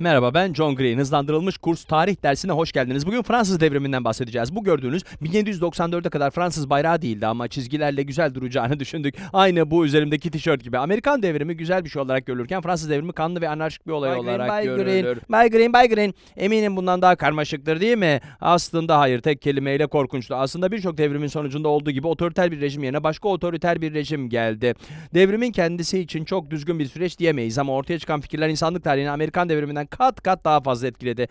Merhaba ben John Green. Hızlandırılmış kurs tarih dersine hoş geldiniz. Bugün Fransız devriminden bahsedeceğiz. Bu gördüğünüz 1794'e kadar Fransız bayrağı değildi ama çizgilerle güzel duracağını düşündük. Aynı bu üzerimdeki tişört gibi. Amerikan devrimi güzel bir şey olarak görülürken Fransız devrimi kanlı ve anarşik bir olay by olarak green, by görülür. Green, by Green, by Green. Eminim bundan daha karmaşıktır değil mi? Aslında hayır tek kelimeyle korkunçtu. Aslında birçok devrimin sonucunda olduğu gibi otoriter bir rejim yerine başka otoriter bir rejim geldi. Devrimin kendisi için çok düzgün bir süreç diyemeyiz ama ortaya çıkan fikirler insanlık tarihine Amerikan devriminden kat kat daha fazla etkiledi.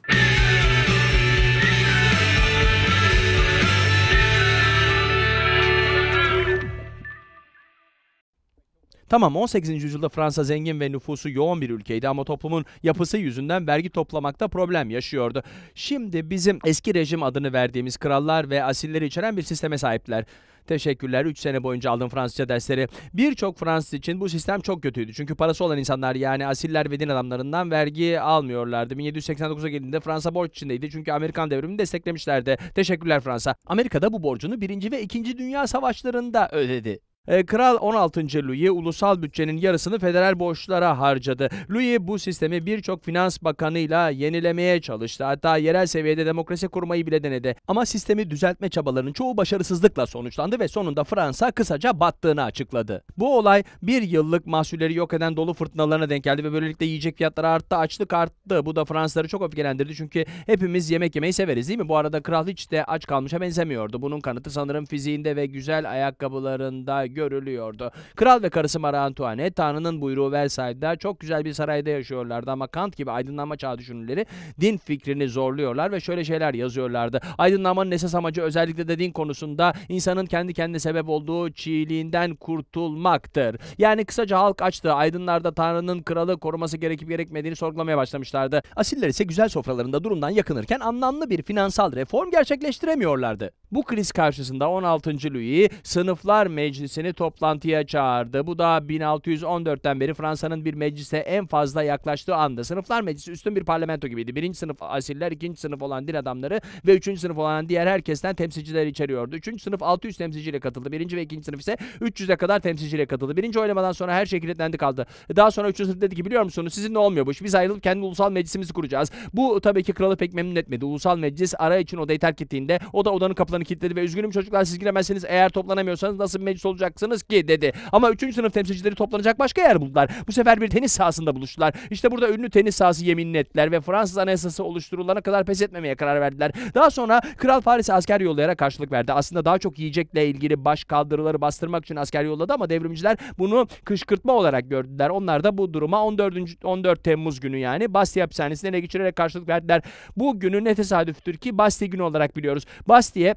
Tamam 18. yüzyılda Fransa zengin ve nüfusu yoğun bir ülkeydi ama toplumun yapısı yüzünden vergi toplamakta problem yaşıyordu. Şimdi bizim eski rejim adını verdiğimiz krallar ve asilleri içeren bir sisteme sahipler. Teşekkürler. 3 sene boyunca aldım Fransızca dersleri. Birçok Fransız için bu sistem çok kötüydü. Çünkü parası olan insanlar yani asiller ve din adamlarından vergi almıyorlardı. 1789'a geldiğinde Fransa borç içindeydi. Çünkü Amerikan devrimini desteklemişlerdi. Teşekkürler Fransa. Amerika da bu borcunu 1. ve 2. Dünya Savaşları'nda ödedi. Ee, kral 16. Louis ulusal bütçenin yarısını federal borçlara harcadı. Louis bu sistemi birçok finans bakanıyla yenilemeye çalıştı. Hatta yerel seviyede demokrasi kurmayı bile denedi. Ama sistemi düzeltme çabalarının çoğu başarısızlıkla sonuçlandı ve sonunda Fransa kısaca battığını açıkladı. Bu olay bir yıllık mahsulleri yok eden dolu fırtınalarına denk geldi ve böylelikle yiyecek fiyatları arttı, açlık arttı. Bu da Fransızları çok öfkelendirdi çünkü hepimiz yemek yemeyi severiz değil mi? Bu arada kral hiç de aç kalmışa benzemiyordu. Bunun kanıtı sanırım fiziğinde ve güzel ayakkabılarında görülüyordu. Kral ve karısı Marie Antoinette Tanrı'nın buyruğu Versailles'da çok güzel bir sarayda yaşıyorlardı ama Kant gibi aydınlanma çağ düşünürleri din fikrini zorluyorlar ve şöyle şeyler yazıyorlardı. Aydınlanmanın esas amacı özellikle de din konusunda insanın kendi kendine sebep olduğu çiğliğinden kurtulmaktır. Yani kısaca halk açtı. Aydınlarda da Tanrı'nın kralı koruması gerekip gerekmediğini sorgulamaya başlamışlardı. Asiller ise güzel sofralarında durumdan yakınırken anlamlı bir finansal reform gerçekleştiremiyorlardı. Bu kriz karşısında 16. Louis sınıflar meclisini toplantıya çağırdı. Bu da 1614'ten beri Fransa'nın bir meclise en fazla yaklaştığı anda. Sınıflar meclisi üstün bir parlamento gibiydi. Birinci sınıf asiller, ikinci sınıf olan din adamları ve üçüncü sınıf olan diğer herkesten temsilciler içeriyordu. Üçüncü sınıf 600 temsilciyle katıldı. Birinci ve ikinci sınıf ise 300'e kadar temsilciyle katıldı. Birinci oylamadan sonra her şey kilitlendi kaldı. Daha sonra üçüncü sınıf dedi ki biliyor musunuz sizinle olmuyor bu iş. Biz ayrılıp kendi ulusal meclisimizi kuracağız. Bu tabii ki kralı pek memnun etmedi. Ulusal meclis ara için odayı terk ettiğinde o da odanın kapıları sınıflarını kilitledi ve üzgünüm çocuklar siz giremezseniz eğer toplanamıyorsanız nasıl meclis olacaksınız ki dedi. Ama 3. sınıf temsilcileri toplanacak başka yer buldular. Bu sefer bir tenis sahasında buluştular. İşte burada ünlü tenis sahası yeminini ettiler ve Fransız anayasası oluşturulana kadar pes etmemeye karar verdiler. Daha sonra Kral Paris'e asker yollayarak karşılık verdi. Aslında daha çok yiyecekle ilgili baş kaldırıları bastırmak için asker yolladı ama devrimciler bunu kışkırtma olarak gördüler. Onlar da bu duruma 14. 14 Temmuz günü yani Bastille hapishanesine ele geçirerek karşılık verdiler. Bu günü ne tesadüftür ki Bastille günü olarak biliyoruz. Bastille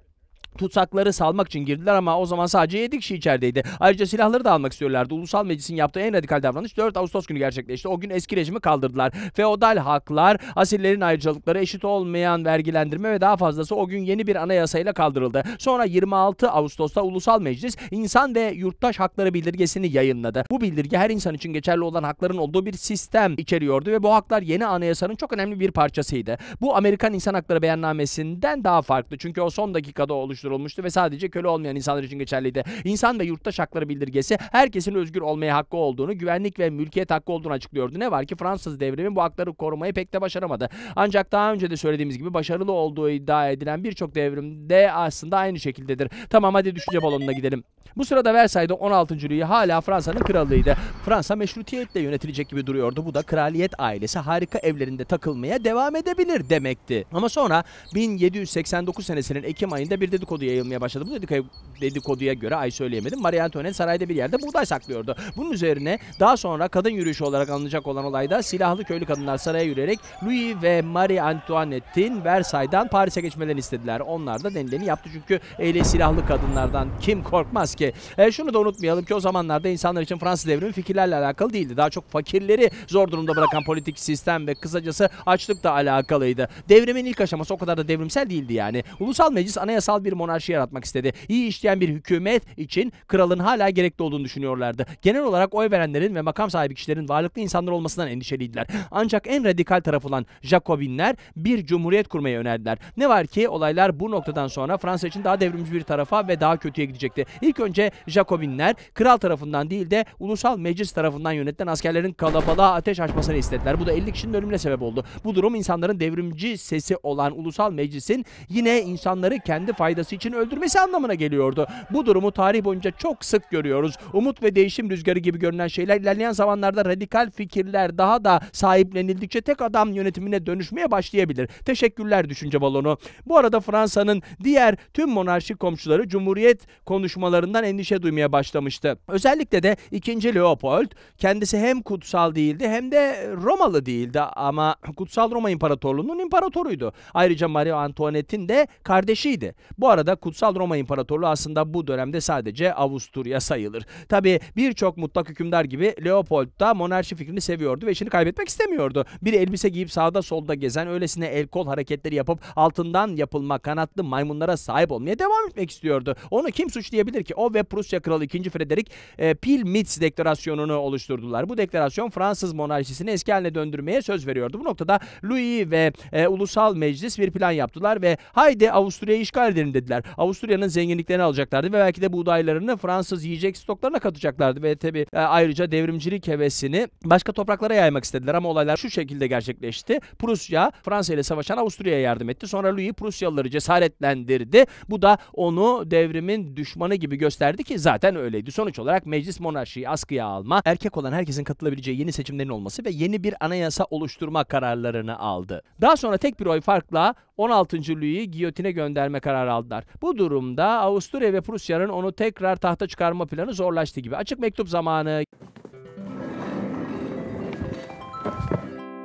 tutsakları salmak için girdiler ama o zaman sadece 7 kişi içerideydi. Ayrıca silahları da almak istiyorlardı. Ulusal Meclis'in yaptığı en radikal davranış 4 Ağustos günü gerçekleşti. O gün eski rejimi kaldırdılar. Feodal haklar, asillerin ayrıcalıkları, eşit olmayan vergilendirme ve daha fazlası o gün yeni bir anayasayla kaldırıldı. Sonra 26 Ağustos'ta Ulusal Meclis insan ve yurttaş hakları bildirgesini yayınladı. Bu bildirge her insan için geçerli olan hakların olduğu bir sistem içeriyordu ve bu haklar yeni anayasanın çok önemli bir parçasıydı. Bu Amerikan İnsan Hakları Beyannamesi'nden daha farklı çünkü o son dakikada oluş oluşturulmuştu ve sadece köle olmayan insanlar için geçerliydi. İnsan ve yurttaş hakları bildirgesi herkesin özgür olmaya hakkı olduğunu, güvenlik ve mülkiyet hakkı olduğunu açıklıyordu. Ne var ki Fransız devrimi bu hakları korumayı pek de başaramadı. Ancak daha önce de söylediğimiz gibi başarılı olduğu iddia edilen birçok devrimde aslında aynı şekildedir. Tamam hadi düşünce balonuna gidelim. Bu sırada Versay'da 16. Louis hala Fransa'nın kralıydı. Fransa meşrutiyetle yönetilecek gibi duruyordu. Bu da kraliyet ailesi harika evlerinde takılmaya devam edebilir demekti. Ama sonra 1789 senesinin Ekim ayında bir dedikodu dedikodu yayılmaya başladı. Bu dedikoduya göre ay söyleyemedim. Marie Antoinette sarayda bir yerde buğday saklıyordu. Bunun üzerine daha sonra kadın yürüyüşü olarak anılacak olan olayda silahlı köylü kadınlar saraya yürüyerek Louis ve Marie Antoinette'in Versailles'dan Paris'e geçmelerini istediler. Onlar da denileni yaptı çünkü eyle silahlı kadınlardan kim korkmaz ki? E, şunu da unutmayalım ki o zamanlarda insanlar için Fransız devrimi fikirlerle alakalı değildi. Daha çok fakirleri zor durumda bırakan politik sistem ve kısacası açlıkla alakalıydı. Devrimin ilk aşaması o kadar da devrimsel değildi yani. Ulusal Meclis anayasal bir monarşi yaratmak istedi. İyi işleyen bir hükümet için kralın hala gerekli olduğunu düşünüyorlardı. Genel olarak oy verenlerin ve makam sahibi kişilerin varlıklı insanlar olmasından endişeliydiler. Ancak en radikal taraf olan Jacobinler bir cumhuriyet kurmayı önerdiler. Ne var ki olaylar bu noktadan sonra Fransa için daha devrimci bir tarafa ve daha kötüye gidecekti. İlk önce Jacobinler kral tarafından değil de ulusal meclis tarafından yönetilen askerlerin kalabalığa ateş açmasını istediler. Bu da 50 kişinin ölümüne sebep oldu. Bu durum insanların devrimci sesi olan ulusal meclisin yine insanları kendi faydası olması için öldürmesi anlamına geliyordu. Bu durumu tarih boyunca çok sık görüyoruz. Umut ve değişim rüzgarı gibi görünen şeyler ilerleyen zamanlarda radikal fikirler daha da sahiplenildikçe tek adam yönetimine dönüşmeye başlayabilir. Teşekkürler düşünce balonu. Bu arada Fransa'nın diğer tüm monarşik komşuları Cumhuriyet konuşmalarından endişe duymaya başlamıştı. Özellikle de 2. Leopold kendisi hem kutsal değildi hem de Romalı değildi ama Kutsal Roma İmparatorluğu'nun imparatoruydu. Ayrıca Marie Antoinette'in de kardeşiydi. Bu arada arada Kutsal Roma İmparatorluğu aslında bu dönemde sadece Avusturya sayılır. Tabi birçok mutlak hükümdar gibi Leopold da monarşi fikrini seviyordu ve işini kaybetmek istemiyordu. Bir elbise giyip sağda solda gezen öylesine el kol hareketleri yapıp altından yapılma kanatlı maymunlara sahip olmaya devam etmek istiyordu. Onu kim suçlayabilir ki? O ve Prusya Kralı 2. Frederick e, Pilmitz deklarasyonunu oluşturdular. Bu deklarasyon Fransız monarşisini eski haline döndürmeye söz veriyordu. Bu noktada Louis ve e, Ulusal Meclis bir plan yaptılar ve haydi Avusturya'yı işgal edelim dedi istediler. Avusturya'nın zenginliklerini alacaklardı ve belki de buğdaylarını Fransız yiyecek stoklarına katacaklardı ve tabi e, ayrıca devrimcilik hevesini başka topraklara yaymak istediler ama olaylar şu şekilde gerçekleşti. Prusya Fransa ile savaşan Avusturya'ya yardım etti. Sonra Louis Prusyalıları cesaretlendirdi. Bu da onu devrimin düşmanı gibi gösterdi ki zaten öyleydi. Sonuç olarak meclis monarşiyi askıya alma, erkek olan herkesin katılabileceği yeni seçimlerin olması ve yeni bir anayasa oluşturma kararlarını aldı. Daha sonra tek bir oy farkla 16. Louis'i giyotine gönderme kararı aldı çıkar. Bu durumda Avusturya ve Prusya'nın onu tekrar tahta çıkarma planı zorlaştı gibi. Açık mektup zamanı.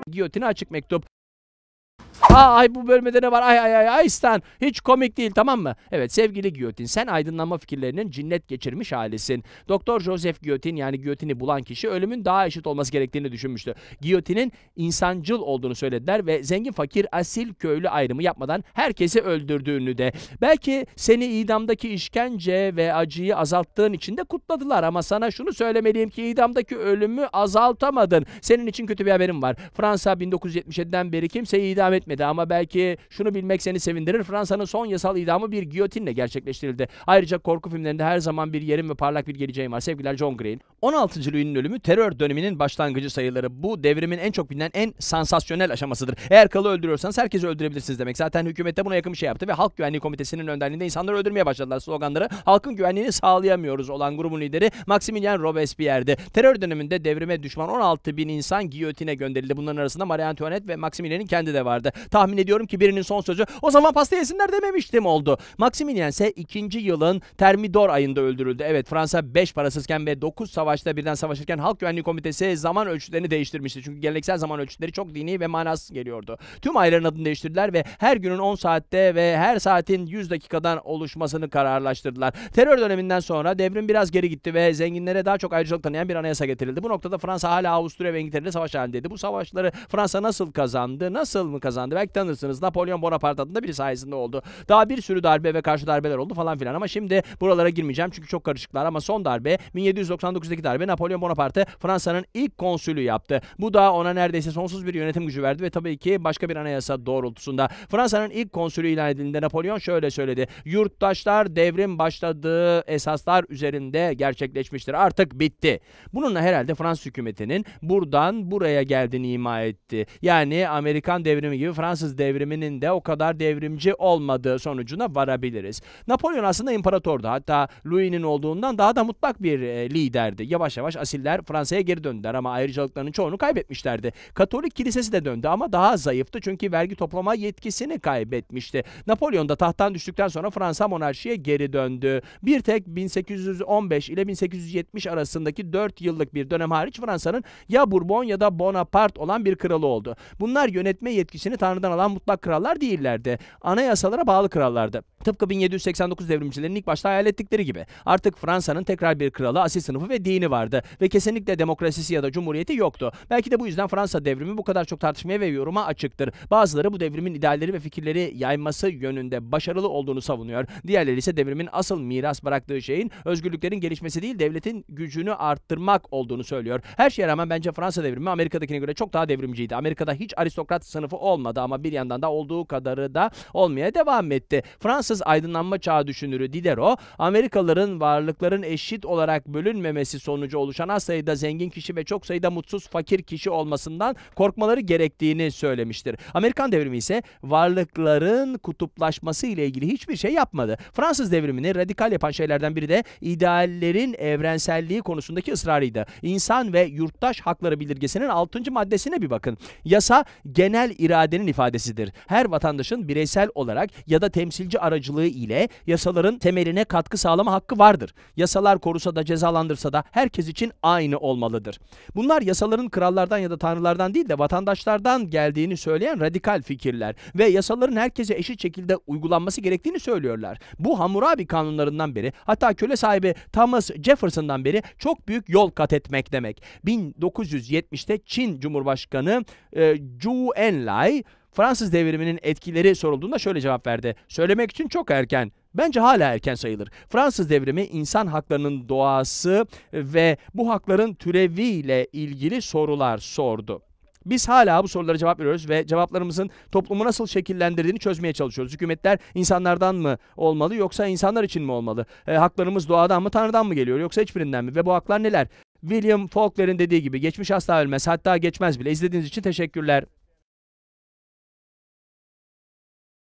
Giyotini açık mektup. Aa ay bu bölmede ne var? Ay ay ay ay Stan. Hiç komik değil tamam mı? Evet sevgili Giyotin sen aydınlanma fikirlerinin cinnet geçirmiş ailesin. Doktor Joseph Giyotin yani Giyotin'i bulan kişi ölümün daha eşit olması gerektiğini düşünmüştü. Giyotin'in insancıl olduğunu söylediler ve zengin fakir asil köylü ayrımı yapmadan herkesi öldürdüğünü de. Belki seni idamdaki işkence ve acıyı azalttığın için de kutladılar ama sana şunu söylemeliyim ki idamdaki ölümü azaltamadın. Senin için kötü bir haberim var. Fransa 1977'den beri kimseyi idam etmedi verilmedi ama belki şunu bilmek seni sevindirir. Fransa'nın son yasal idamı bir giyotinle gerçekleştirildi. Ayrıca korku filmlerinde her zaman bir yerim ve parlak bir geleceğim var. Sevgiler John Green. 16. Louis'nin ölümü terör döneminin başlangıcı sayıları Bu devrimin en çok bilinen en sansasyonel aşamasıdır. Eğer kralı öldürüyorsanız herkesi öldürebilirsiniz demek. Zaten hükümette buna yakın bir şey yaptı ve Halk Güvenliği Komitesi'nin önderliğinde insanları öldürmeye başladılar. Sloganları halkın güvenliğini sağlayamıyoruz olan grubun lideri Maximilian Robespierre'di. Terör döneminde devrime düşman 16 bin insan giyotine gönderildi. Bunların arasında Marie Antoinette ve Maximilian'in kendi de vardı. Tahmin ediyorum ki birinin son sözü o zaman pasta yesinler dememiştim oldu. Maximilian ise ikinci yılın Termidor ayında öldürüldü. Evet Fransa 5 parasızken ve 9 savaşta birden savaşırken Halk Güvenliği Komitesi zaman ölçütlerini değiştirmişti. Çünkü geleneksel zaman ölçütleri çok dini ve manasız geliyordu. Tüm ayların adını değiştirdiler ve her günün 10 saatte ve her saatin 100 dakikadan oluşmasını kararlaştırdılar. Terör döneminden sonra devrim biraz geri gitti ve zenginlere daha çok ayrıcalık tanıyan bir anayasa getirildi. Bu noktada Fransa hala Avusturya ve İngiltere'de savaş halindeydi. Bu savaşları Fransa nasıl kazandı? Nasıl mı kazandı? ve belki tanırsınız. Napolyon Bonaparte adında biri sayesinde oldu. Daha bir sürü darbe ve karşı darbeler oldu falan filan ama şimdi buralara girmeyeceğim çünkü çok karışıklar ama son darbe 1799'daki darbe Napolyon Bonaparte Fransa'nın ilk konsülü yaptı. Bu da ona neredeyse sonsuz bir yönetim gücü verdi ve tabii ki başka bir anayasa doğrultusunda. Fransa'nın ilk konsülü ilan edildiğinde Napolyon şöyle söyledi. Yurttaşlar devrim başladığı esaslar üzerinde gerçekleşmiştir. Artık bitti. Bununla herhalde Fransız hükümetinin buradan buraya geldiğini ima etti. Yani Amerikan devrimi gibi Fransız Fransız devriminin de o kadar devrimci olmadığı sonucuna varabiliriz. Napolyon aslında imparatordu. Hatta Louis'nin olduğundan daha da mutlak bir e, liderdi. Yavaş yavaş asiller Fransa'ya geri döndüler ama ayrıcalıklarının çoğunu kaybetmişlerdi. Katolik kilisesi de döndü ama daha zayıftı çünkü vergi toplama yetkisini kaybetmişti. Napolyon da tahttan düştükten sonra Fransa monarşiye geri döndü. Bir tek 1815 ile 1870 arasındaki 4 yıllık bir dönem hariç Fransa'nın ya Bourbon ya da Bonaparte olan bir kralı oldu. Bunlar yönetme yetkisini Tanrı'dan sıfırdan alan mutlak krallar değillerdi. Anayasalara bağlı krallardı. Tıpkı 1789 devrimcilerin ilk başta hayal ettikleri gibi. Artık Fransa'nın tekrar bir kralı, asil sınıfı ve dini vardı ve kesinlikle demokrasisi ya da cumhuriyeti yoktu. Belki de bu yüzden Fransa devrimi bu kadar çok tartışmaya ve yoruma açıktır. Bazıları bu devrimin idealleri ve fikirleri yayması yönünde başarılı olduğunu savunuyor. Diğerleri ise devrimin asıl miras bıraktığı şeyin özgürlüklerin gelişmesi değil devletin gücünü arttırmak olduğunu söylüyor. Her şeye rağmen bence Fransa devrimi Amerika'dakine göre çok daha devrimciydi. Amerika'da hiç aristokrat sınıfı olmadı ama bir yandan da olduğu kadarı da olmaya devam etti. Fransız aydınlanma çağı düşünürü Diderot, Amerikalıların varlıkların eşit olarak bölünmemesi sonucu oluşan az sayıda zengin kişi ve çok sayıda mutsuz fakir kişi olmasından korkmaları gerektiğini söylemiştir. Amerikan devrimi ise varlıkların kutuplaşması ile ilgili hiçbir şey yapmadı. Fransız devrimini radikal yapan şeylerden biri de ideallerin evrenselliği konusundaki ısrarıydı. İnsan ve yurttaş hakları bildirgesinin 6. maddesine bir bakın. Yasa genel iradenin ifadesidir. Her vatandaşın bireysel olarak ya da temsilci aracılığı ile yasaların temeline katkı sağlama hakkı vardır. Yasalar korusa da cezalandırsa da herkes için aynı olmalıdır. Bunlar yasaların krallardan ya da tanrılardan değil de vatandaşlardan geldiğini söyleyen radikal fikirler ve yasaların herkese eşit şekilde uygulanması gerektiğini söylüyorlar. Bu Hammurabi kanunlarından beri hatta köle sahibi Thomas Jefferson'dan beri çok büyük yol kat etmek demek. 1970'te Çin Cumhurbaşkanı e, Zhu Enlai Fransız devriminin etkileri sorulduğunda şöyle cevap verdi. Söylemek için çok erken. Bence hala erken sayılır. Fransız devrimi insan haklarının doğası ve bu hakların türeviyle ilgili sorular sordu. Biz hala bu sorulara cevap veriyoruz ve cevaplarımızın toplumu nasıl şekillendirdiğini çözmeye çalışıyoruz. Hükümetler insanlardan mı olmalı yoksa insanlar için mi olmalı? E, haklarımız doğadan mı tanrıdan mı geliyor yoksa hiçbirinden mi? Ve bu haklar neler? William Faulkner'in dediği gibi geçmiş asla ölmez hatta geçmez bile. İzlediğiniz için teşekkürler.